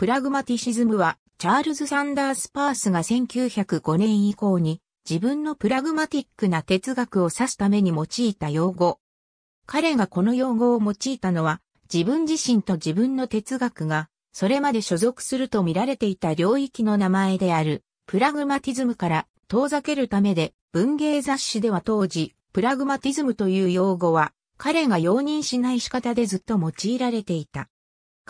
プラグマティシズムは、チャールズ・サンダース・パースが1905年以降に、自分のプラグマティックな哲学を指すために用いた用語。彼がこの用語を用いたのは、自分自身と自分の哲学が、それまで所属すると見られていた領域の名前である、プラグマティズムから遠ざけるためで、文芸雑誌では当時、プラグマティズムという用語は、彼が容認しない仕方でずっと用いられていた。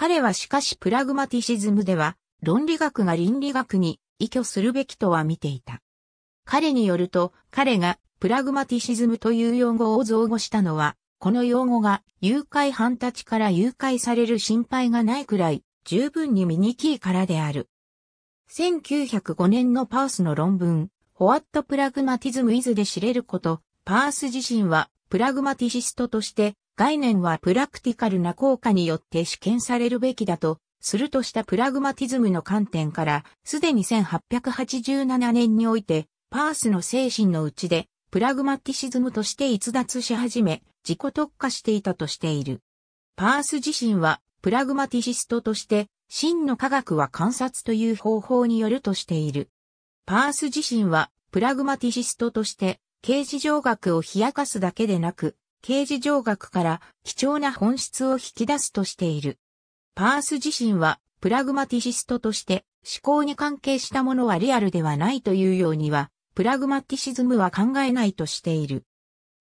彼はしかしプラグマティシズムでは、論理学が倫理学に依拠するべきとは見ていた。彼によると、彼がプラグマティシズムという用語を造語したのは、この用語が誘拐犯たちから誘拐される心配がないくらい十分に醜いからである。1905年のパースの論文、ホワットプラグマティズムイズ is で知れること、パース自身はプラグマティシストとして概念はプラクティカルな効果によって試験されるべきだと、するとしたプラグマティズムの観点から、すでに1887年において、パースの精神のうちで、プラグマティシズムとして逸脱し始め、自己特化していたとしている。パース自身は、プラグマティシストとして、真の科学は観察という方法によるとしている。パース自身は、プラグマティシストとして、形事上学を冷やかすだけでなく、刑事上学から貴重な本質を引き出すとしている。パース自身はプラグマティシストとして思考に関係したものはリアルではないというようには、プラグマティシズムは考えないとしている。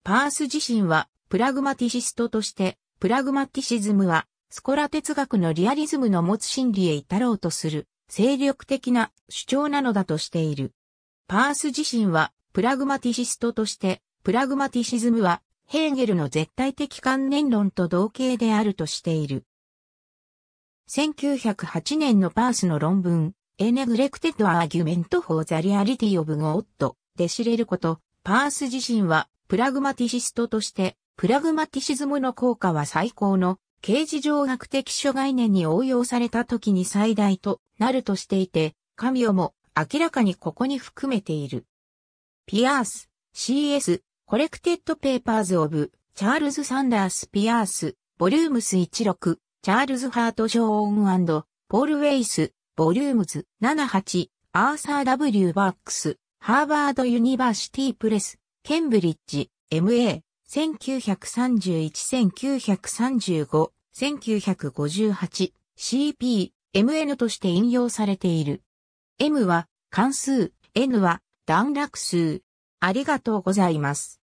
パース自身はプラグマティシストとして、プラグマティシズムはスコラ哲学のリアリズムの持つ心理へ至ろうとする精力的な主張なのだとしている。パース自身はプラグマティシストとして、プラグマティシズムはヘーゲルの絶対的観念論と同型であるとしている。1908年のパースの論文、A Neglected Argument for the Reality of God で知れること、パース自身はプラグマティシストとして、プラグマティシズムの効果は最高の形事上学的諸概念に応用された時に最大となるとしていて、神をも明らかにここに含めている。ピアース、CS、コレクテッドペーパーズオブ、チャールズ・サンダース・ピアース、ボリュームス16、チャールズ・ハート・ショーンポール・ウェイス、ボリュームズ78、アーサー・ W・ バックス、ハーバード・ユニバーシティ・プレス、ケンブリッジ、MA、1931-1935、1958、CP、MN として引用されている。M は関数、N は段落数。ありがとうございます。